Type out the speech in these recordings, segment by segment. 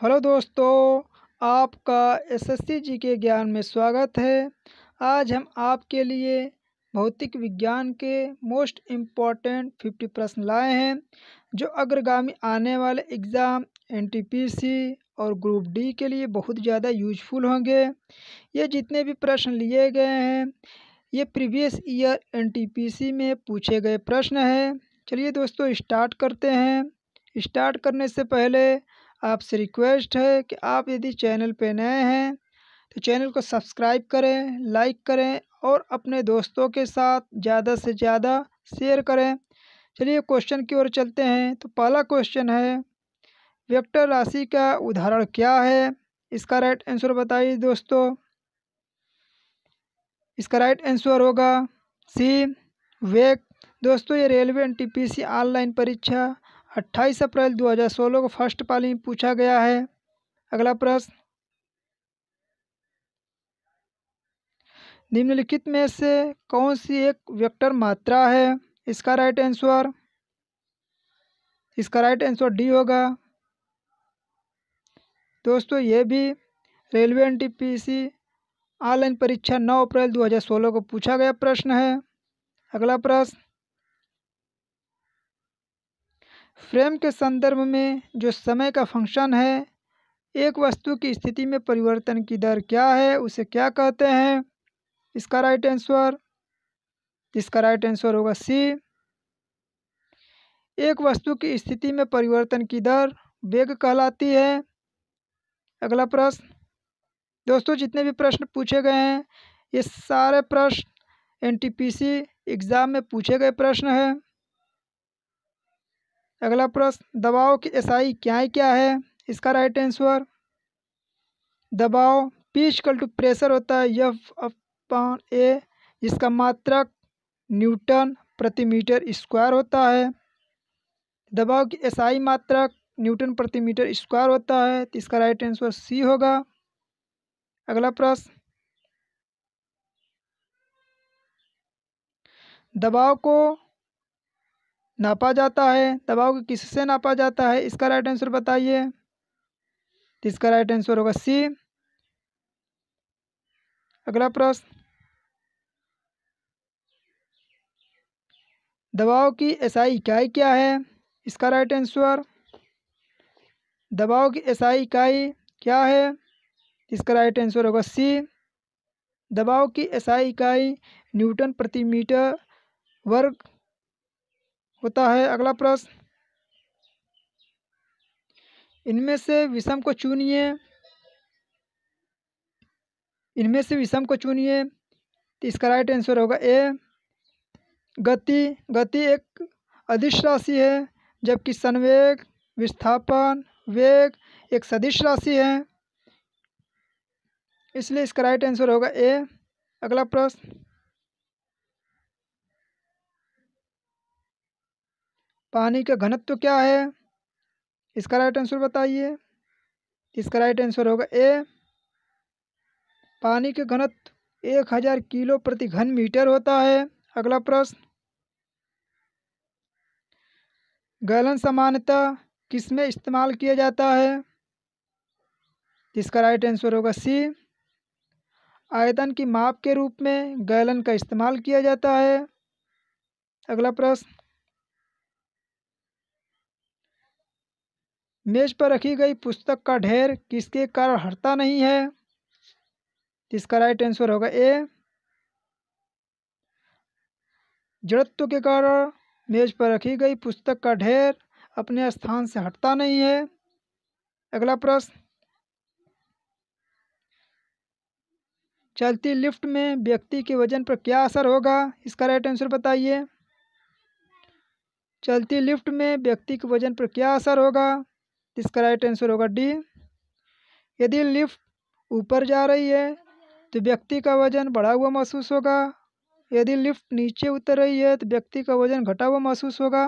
hello दोस्तों आपका SSC जी के ज्ञान में स्वागत है आज हम आपके लिए भौतिक विज्ञान के मोस्ट इम्पॉर्टेंट फिफ्टी प्रश्न लाए हैं जो अग्रगामी आने वाले एग्ज़ाम एनटीपीसी और ग्रुप डी के लिए बहुत ज़्यादा यूजफुल होंगे ये जितने भी प्रश्न लिए गए हैं ये प्रीवियस ईयर एनटीपीसी में पूछे गए प्रश्न हैं चलिए दोस्तों स्टार्ट करते हैं स्टार्ट करने से पहले आपसे रिक्वेस्ट है कि आप यदि चैनल पे नए हैं तो चैनल को सब्सक्राइब करें लाइक करें और अपने दोस्तों के साथ ज़्यादा से ज़्यादा शेयर करें चलिए क्वेश्चन की ओर चलते हैं तो पहला क्वेश्चन है वेक्टर राशि का उदाहरण क्या है इसका राइट आंसर बताइए दोस्तों इसका राइट आंसर होगा सी वेक दोस्तों ये railway N T P C online परीक्षा अट्ठाईस अप्रैल 2016 को फर्स्ट पाली में पूछा गया है अगला प्रश्न निम्नलिखित में से कौन सी एक वेक्टर मात्रा है इसका राइट आंसर इसका राइट आंसर डी होगा दोस्तों ये भी रेलवे एन ऑनलाइन परीक्षा 9 अप्रैल 2016 को पूछा गया प्रश्न है अगला प्रश्न फ्रेम के संदर्भ में जो समय का फंक्शन है एक वस्तु की स्थिति में परिवर्तन की दर क्या है उसे क्या कहते हैं इसका राइट आंसर इसका राइट आंसर होगा सी एक वस्तु की स्थिति में परिवर्तन की दर वेग कहलाती है अगला प्रश्न दोस्तों जितने भी प्रश्न पूछे गए हैं ये सारे प्रश्न एनटीपीसी एग्ज़ाम में पूछे गए प्रश्न हैं अगला प्रश्न दबाव की एसआई क्या क्या है इसका राइट आंसर दबाव पी इक्वल टू प्रेशर होता है यफ अपॉन ए जिसका मात्रक न्यूटन प्रति मीटर स्क्वायर होता है दबाव की एसआई मात्रक न्यूटन प्रति मीटर स्क्वायर होता है तो इसका राइट आंसर सी होगा अगला प्रश्न दबाव को नापा जाता है दबाव को किससे नापा जाता है इसका राइट आंसर बताइए इसका राइट आंसर होगा सी अगला प्रश्न दबाव की एसआई इकाई क्या है इसका राइट आंसर दबाव की एसआई इकाई क्या है इसका राइट आंसर होगा सी दबाव की एसआई इकाई न्यूटन प्रति मीटर वर्ग होता है अगला प्रश्न इनमें से विषम को चुनिए इनमें से विषम को चुनिए तो इसका राइट आंसर होगा ए गति गति एक अदिश राशि है जबकि संवेग विस्थापन वेग एक सदिश राशि है इसलिए इसका राइट आंसर होगा ए अगला प्रश्न पानी का घनत्व क्या है इसका राइट आंसर बताइए इसका राइट आंसर होगा ए पानी का घनत्व एक हज़ार किलो प्रति घन मीटर होता है अगला प्रश्न गैलन सामान्यतः किसमें इस्तेमाल किया जाता है इसका राइट आंसर होगा सी आयतन की माप के रूप में गैलन का इस्तेमाल किया जाता है अगला प्रश्न मेज पर रखी गई पुस्तक का ढेर किसके कारण हटता नहीं है इसका राइट आंसर होगा ए जड़त्व के कारण मेज पर रखी गई पुस्तक का ढेर अपने स्थान से हटता नहीं है अगला प्रश्न चलती लिफ्ट में व्यक्ति के वजन पर क्या असर होगा इसका राइट आंसर बताइए चलती लिफ्ट में व्यक्ति के वजन पर क्या असर होगा इसका राइट आंसर होगा डी यदि लिफ्ट ऊपर जा रही है तो व्यक्ति का वजन बढ़ा हुआ महसूस होगा यदि लिफ्ट नीचे उतर रही है तो व्यक्ति का वजन घटा हुआ महसूस होगा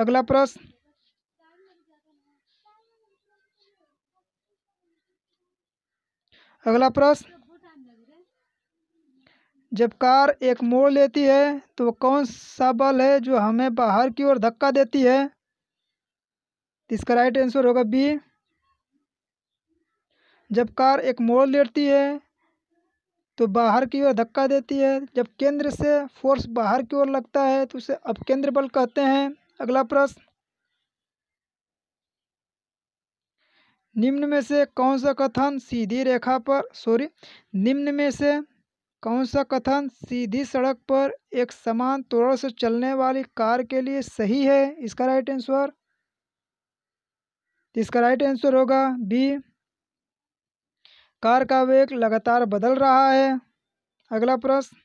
अगला प्रश्न अगला प्रश्न जब कार एक मोड़ लेती है तो कौन सा बल है जो हमें बाहर की ओर धक्का देती है तो इसका राइट आंसर होगा बी जब कार एक मोड़ लेती है तो बाहर की ओर धक्का देती है जब केंद्र से फोर्स बाहर की ओर लगता है तो उसे अपकेंद्र बल कहते हैं अगला प्रश्न निम्न में से कौन सा कथन सीधी रेखा पर सॉरी निम्न में से कौन सा कथन सीधी सड़क पर एक समान तोड़ से चलने वाली कार के लिए सही है इसका राइट आंसर इसका राइट आंसर होगा बी कार का वेग लगातार बदल रहा है अगला प्रश्न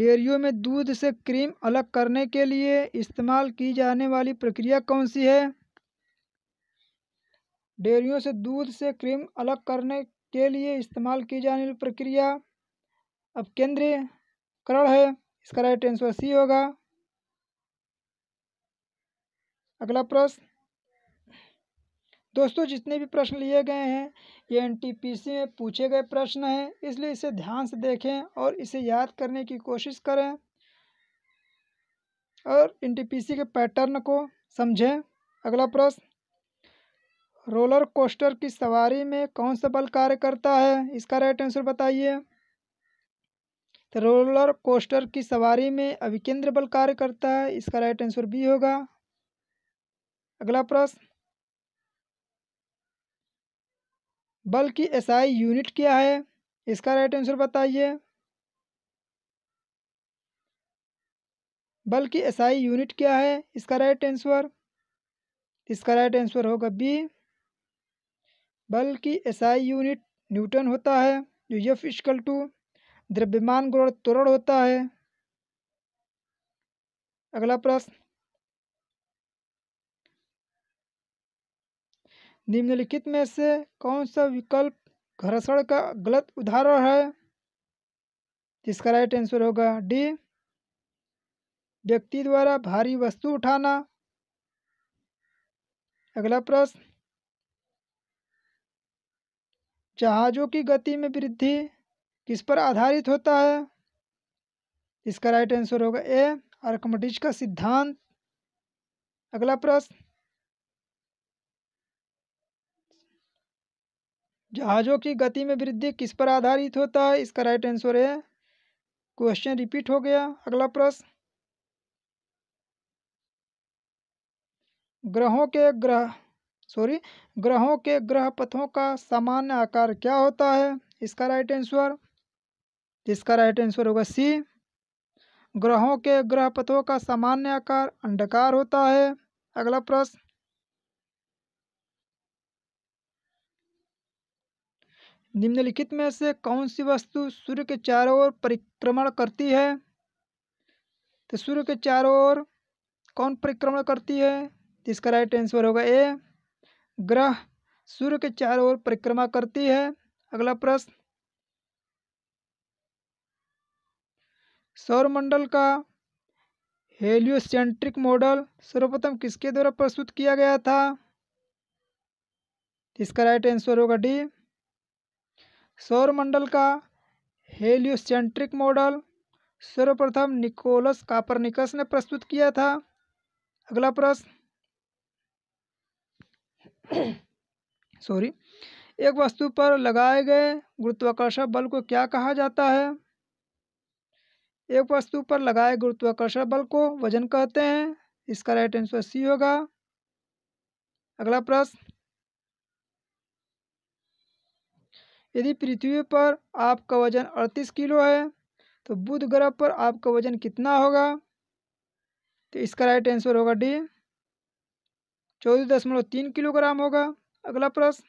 डेयरियों में दूध से क्रीम अलग करने के लिए इस्तेमाल की जाने वाली प्रक्रिया कौन सी है डेयरियों से दूध से क्रीम अलग करने के लिए इस्तेमाल की जाने वाली प्रक्रिया अब केंद्रीय करण है इसका राइट आंसर सी होगा अगला प्रश्न दोस्तों जितने भी प्रश्न लिए गए हैं ये एनटीपीसी में पूछे गए प्रश्न हैं इसलिए इसे ध्यान से देखें और इसे याद करने की कोशिश करें और एनटीपीसी के पैटर्न को समझें अगला प्रश्न रोलर कोस्टर की सवारी में कौन सा बल कार्य करता है इसका राइट आंसर बताइए तो रोलर कोस्टर की सवारी में अविकेंद्र बल कार्य करता है इसका राइट आंसर बी होगा अगला प्रश्न बल की एसआई यूनिट क्या है इसका राइट आंसर बताइए बल की एसआई यूनिट क्या है इसका राइट आंसर इसका राइट आंसर होगा बी बल की एसआई यूनिट न्यूटन होता है जो यफ इश्कल टू द्रव्यमान गुण तुरड़ होता है अगला प्रश्न निम्नलिखित में से कौन सा विकल्प घर्षण का गलत उदाहरण है जिसका राइट आंसर होगा डी व्यक्ति द्वारा भारी वस्तु उठाना अगला प्रश्न जहाज़ों की गति में वृद्धि किस पर आधारित होता है इसका राइट आंसर होगा ए आर्कमटिज का सिद्धांत अगला प्रश्न जहाज़ों की गति में वृद्धि किस पर आधारित होता है इसका राइट आंसर है क्वेश्चन रिपीट हो गया अगला प्रश्न ग्रहों के ग्रह सॉरी ग्रहों के ग्रह पथों का सामान्य आकार क्या होता है इसका राइट आंसर इसका राइट आंसर होगा सी ग्रहों के ग्रह पथों का सामान्य आकार अंडकार होता है अगला प्रश्न निम्नलिखित में से कौन सी वस्तु सूर्य के चारों ओर परिक्रमण करती है तो सूर्य के चारों ओर कौन परिक्रमण करती है तो इसका राइट आंसर होगा ए ग्रह सूर्य के चारों ओर परिक्रमा करती है अगला प्रश्न सौरमंडल का हेलियोसेंट्रिक मॉडल सर्वप्रथम किसके द्वारा प्रस्तुत किया गया था तो इसका राइट आंसर होगा डी सौरमंडल का हेलियोसेंट्रिक मॉडल सर्वप्रथम निकोलस कापरनिकस ने प्रस्तुत किया था अगला प्रश्न सॉरी एक वस्तु पर लगाए गए गुरुत्वाकर्षण बल को क्या कहा जाता है एक वस्तु पर लगाए गुरुत्वाकर्षण बल को वजन कहते हैं इसका राइट आंसर सी होगा अगला प्रश्न यदि पृथ्वी पर आपका वजन अड़तीस किलो है तो बुध ग्रह पर आपका वजन कितना होगा तो इसका राइट आंसर होगा डी चौदह दशमलव तीन किलोग्राम होगा अगला प्रश्न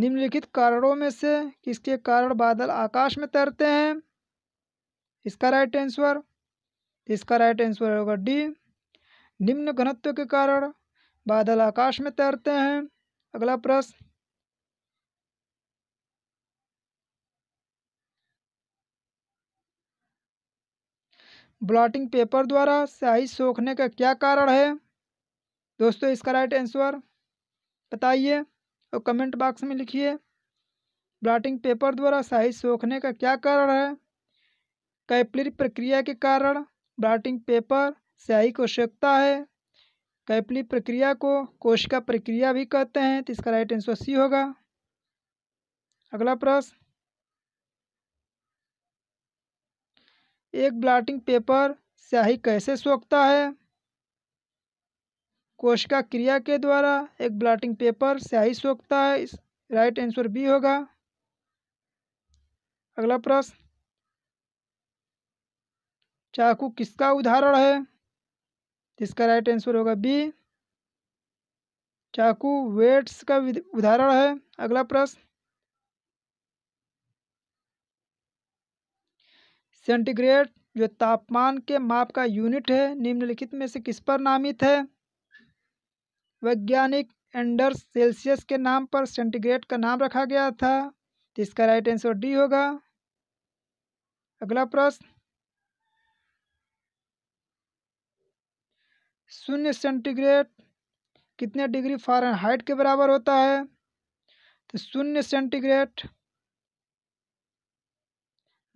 निम्नलिखित कारणों में से किसके कारण बादल आकाश में तैरते हैं इसका राइट आंसर इसका राइट आंसर होगा डी निम्न घनत्व के कारण बादल आकाश में तैरते हैं अगला प्रश्न ब्लॉटिंग पेपर द्वारा स्याही सोखने का क्या कारण है दोस्तों इसका राइट आंसर बताइए और कमेंट बॉक्स में लिखिए ब्लॉटिंग पेपर द्वारा स्याही सोखने का क्या कारण है कैपलरी प्रक्रिया के कारण ब्लॉटिंग पेपर स्याही को सेकता है कैपली प्रक्रिया को कोशिका प्रक्रिया भी कहते हैं तो इसका राइट आंसर सी होगा अगला प्रश्न एक ब्लाटिंग पेपर स्याही कैसे सोखता है कोशिका क्रिया के द्वारा एक ब्लाटिंग पेपर स्याही सोखता है इस राइट आंसर बी होगा अगला प्रश्न चाकू किसका उदाहरण है इसका राइट आंसर होगा बी चाकू वेट्स का उदाहरण है अगला प्रश्न सेंटीग्रेड जो तापमान के माप का यूनिट है निम्नलिखित में से किस पर नामित है वैज्ञानिक एंडर्स सेल्सियस के नाम पर सेंटीग्रेड का नाम रखा गया था तो इसका राइट आंसर डी होगा अगला प्रश्न शून्य सेंटीग्रेड कितने डिग्री फारेनहाइट के बराबर होता है तो शून्य सेंटीग्रेड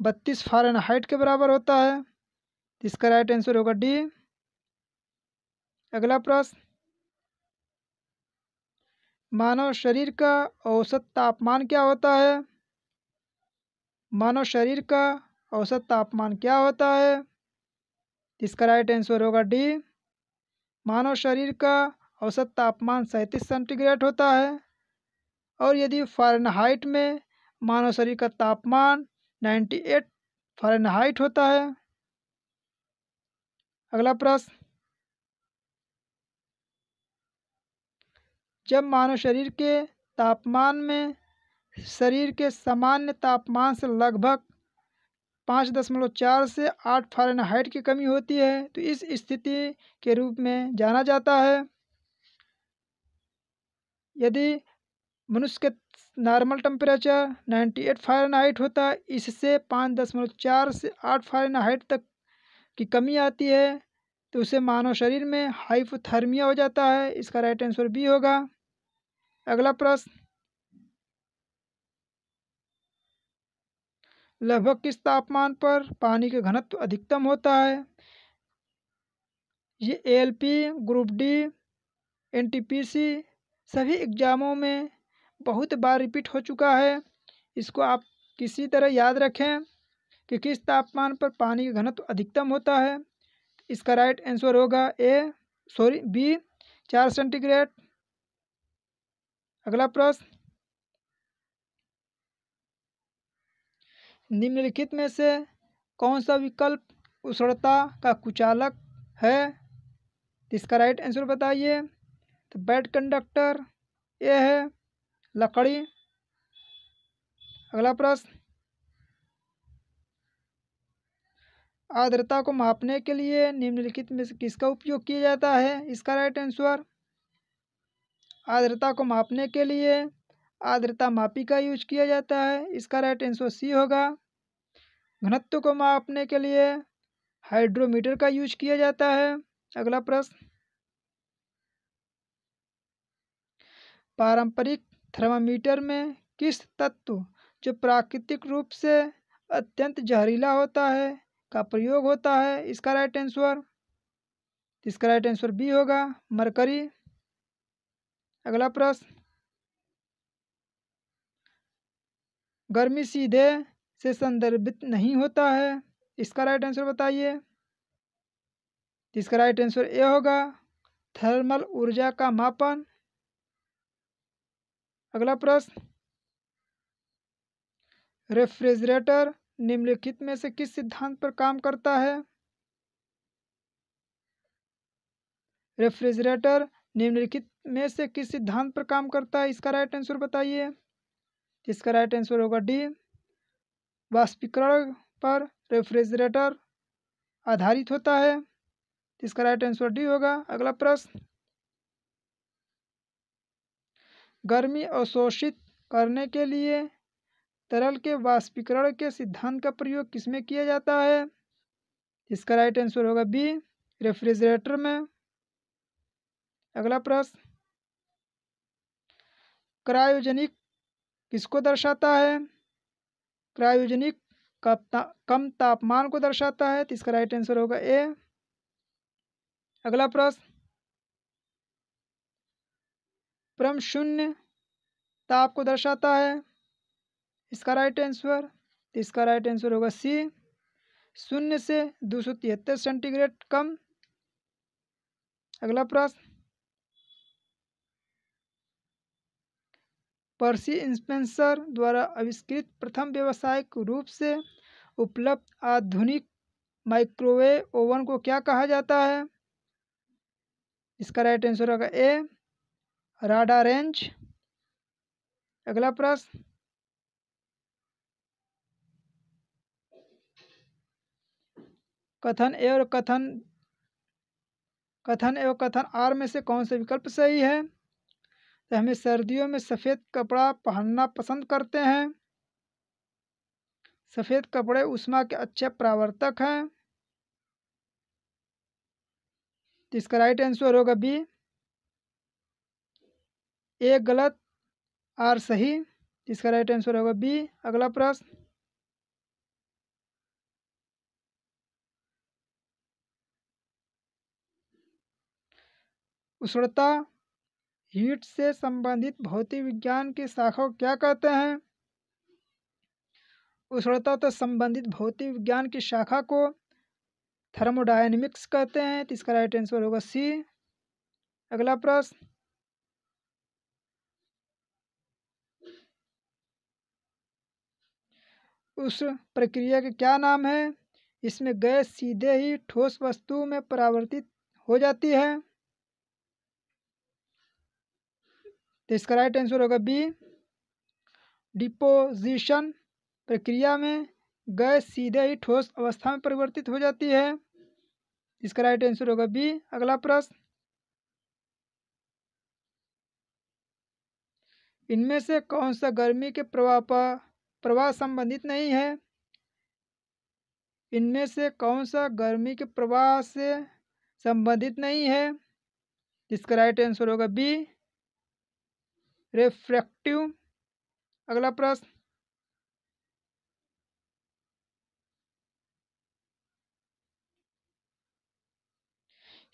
बत्तीस फारेनहाइट के बराबर होता है इसका राइट आंसर होगा डी अगला प्रश्न मानव शरीर का औसत तापमान क्या होता है मानव शरीर का औसत तापमान क्या होता है इसका राइट आंसर होगा डी मानव शरीर का औसत तापमान सैंतीस सेंटीग्रेड होता है और यदि फ़ारेनहाइट में मानव शरीर का तापमान 98 फ़ारेनहाइट होता है अगला प्रश्न जब मानव शरीर के तापमान में शरीर के सामान्य तापमान से लगभग पाँच दशमलव चार से आठ फ़ारेनहाइट की कमी होती है तो इस स्थिति के रूप में जाना जाता है यदि मनुष्य के नॉर्मल टेम्परेचर नाइन्टी 98 फ़ारेनहाइट होता है इससे पाँच दशमलव चार से आठ फ़ारेनहाइट तक की कमी आती है तो उसे मानव शरीर में हाइपोथर्मिया हो जाता है इसका राइट आंसर बी होगा अगला प्रश्न लगभग किस तापमान पर पानी का घनत्व अधिकतम होता है ये एलपी ग्रुप डी एनटीपीसी सभी एग्ज़ामों में बहुत बार रिपीट हो चुका है इसको आप किसी तरह याद रखें कि किस तापमान पर पानी का घनत्व अधिकतम होता है इसका राइट आंसर होगा ए सॉरी बी चार सेंटीग्रेड अगला प्रश्न निम्नलिखित में से कौन सा विकल्प उष्णता का कुचालक है इसका राइट आंसर बताइए तो बैड कंडक्टर ये है लकड़ी अगला प्रश्न आर्द्रता को मापने के लिए निम्नलिखित में से किसका उपयोग किया जाता है इसका राइट आंसर आर्द्रता को मापने के लिए आर्द्रता मापी का यूज किया जाता है इसका राइट आंसर सी होगा घनत्व को मापने के लिए हाइड्रोमीटर का यूज किया जाता है अगला प्रश्न पारंपरिक थर्मामीटर में किस तत्व जो प्राकृतिक रूप से अत्यंत जहरीला होता है का प्रयोग होता है इसका राइट आंसर इसका राइट आंसर बी होगा मरकरी अगला प्रश्न गर्मी सीधे से संदर्भित नहीं होता है इसका राइट आंसर बताइए इसका राइट आंसर ए होगा थर्मल ऊर्जा का मापन अगला प्रश्न रेफ्रिजरेटर निम्नलिखित में से किस सिद्धांत पर काम करता है रेफ्रिजरेटर निम्नलिखित में से किस सिद्धांत पर काम करता है इसका राइट आंसर बताइए इसका राइट आंसर होगा डी वाष्पीकरण पर रेफ्रिजरेटर आधारित होता है इसका राइट आंसर डी होगा अगला प्रश्न गर्मी अवशोषित करने के लिए तरल के वाष्पीकरण के सिद्धांत का प्रयोग किसमें किया जाता है इसका राइट आंसर होगा बी रेफ्रिजरेटर में अगला प्रश्न क्रायोजेनिक किसको दर्शाता है क्रायोजेनिक कम तापमान को दर्शाता है तो इसका राइट आंसर होगा ए अगला प्रश्न क्रम शून्य ताप को दर्शाता है इसका राइट आंसर तो इसका राइट आंसर होगा सी शून्य से दो सौ तिहत्तर सेंटीग्रेड कम अगला प्रश्न पर्सी इंस्पेंसर द्वारा आविष्कृत प्रथम व्यावसायिक रूप से उपलब्ध आधुनिक माइक्रोवेव ओवन को क्या कहा जाता है इसका राइट आंसर होगा ए राडा रेंज अगला प्रश्न कथन ए और कथन कथन एवं कथन आर में से कौन से विकल्प सही है तो हमें सर्दियों में सफ़ेद कपड़ा पहनना पसंद करते हैं सफ़ेद कपड़े उष्मा के अच्छे प्रावर्तक हैं तो इसका राइट आंसर होगा बी ए गलत आर सही इसका राइट आंसर होगा बी अगला प्रश्न उष्णता हीट से संबंधित भौतिक विज्ञान की शाखा क्या कहते हैं उष्णता से संबंधित भौतिक विज्ञान की शाखा को थर्मोडायनेमिक्स कहते हैं तो इसका राइट आंसर होगा सी अगला प्रश्न उस प्रक्रिया के क्या नाम है इसमें गैस सीधे ही ठोस वस्तु में परावर्तित हो जाती है तो इसका राइट आंसर होगा बी डिपोजिशन प्रक्रिया में गैस सीधे ही ठोस अवस्था में परिवर्तित हो जाती है इसका राइट आंसर होगा बी अगला प्रश्न इनमें से कौन सा गर्मी के प्रवाह पर प्रवाह संबंधित नहीं है इनमें से कौन सा गर्मी के प्रवाह से संबंधित नहीं है इसका राइट आंसर होगा बी रिफ्रैक्टिव अगला प्रश्न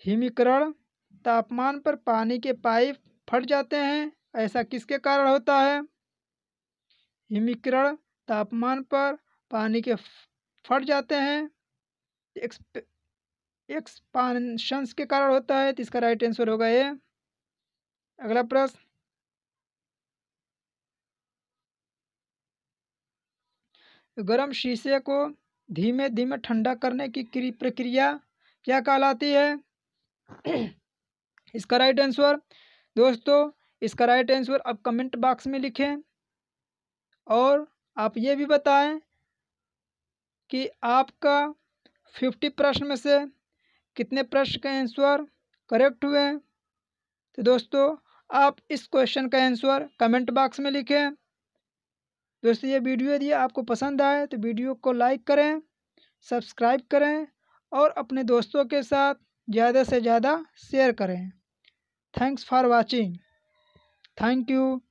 हिमिकरण तापमान पर पानी के पाइप फट जाते हैं ऐसा किसके कारण होता है हिमिकरण तापमान पर पानी के फट जाते हैं एक्सप के कारण होता है तो इसका राइट आंसर होगा ये अगला प्रश्न गर्म शीशे को धीमे धीमे ठंडा करने की प्रक्रिया क्या कहलाती है इसका राइट आंसर दोस्तों इसका राइट आंसर आप कमेंट बॉक्स में लिखें और आप ये भी बताएं कि आपका फिफ्टी प्रश्न में से कितने प्रश्न का आंसर करेक्ट हुए तो दोस्तों आप इस क्वेश्चन का आंसर कमेंट बॉक्स में लिखें दोस्तों ये वीडियो यदि आपको पसंद आए तो वीडियो को लाइक करें सब्सक्राइब करें और अपने दोस्तों के साथ ज़्यादा से ज़्यादा शेयर करें thanks for watching thank you